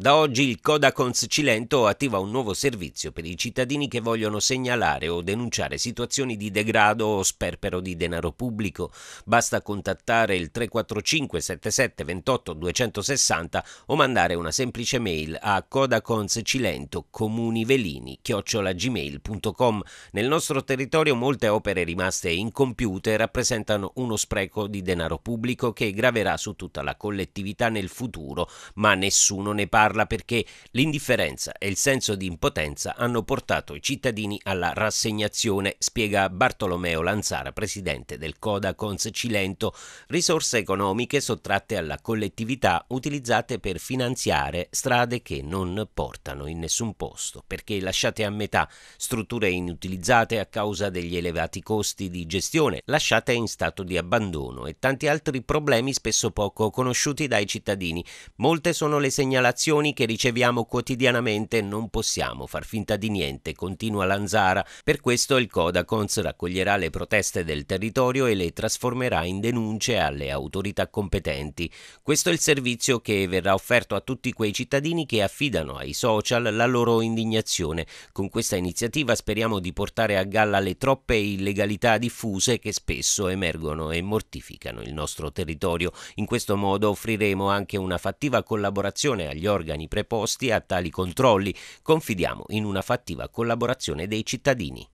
Da oggi il Codacons Cilento attiva un nuovo servizio per i cittadini che vogliono segnalare o denunciare situazioni di degrado o sperpero di denaro pubblico. Basta contattare il 345 77 28 260 o mandare una semplice mail a codaconscilento.comunivelini.gmail.com. Nel nostro territorio molte opere rimaste incompiute rappresentano uno spreco di denaro pubblico che graverà su tutta la collettività nel futuro, ma nessuno ne parla farla perché l'indifferenza e il senso di impotenza hanno portato i cittadini alla rassegnazione, spiega Bartolomeo Lanzara, presidente del Coda Cons Cilento, risorse economiche sottratte alla collettività utilizzate per finanziare strade che non portano in nessun posto, perché lasciate a metà, strutture inutilizzate a causa degli elevati costi di gestione, lasciate in stato di abbandono e tanti altri problemi spesso poco conosciuti dai cittadini. Molte sono le segnalazioni informazioni che riceviamo quotidianamente non possiamo far finta di niente, continua Lanzara. Per questo il Codacons raccoglierà le proteste del territorio e le trasformerà in denunce alle autorità competenti. Questo è il servizio che verrà offerto a tutti quei cittadini che affidano ai social la loro indignazione. Con questa iniziativa speriamo di portare a galla le troppe illegalità diffuse che spesso emergono e mortificano il nostro territorio. In questo modo offriremo anche una fattiva collaborazione agli organi organi preposti a tali controlli. Confidiamo in una fattiva collaborazione dei cittadini.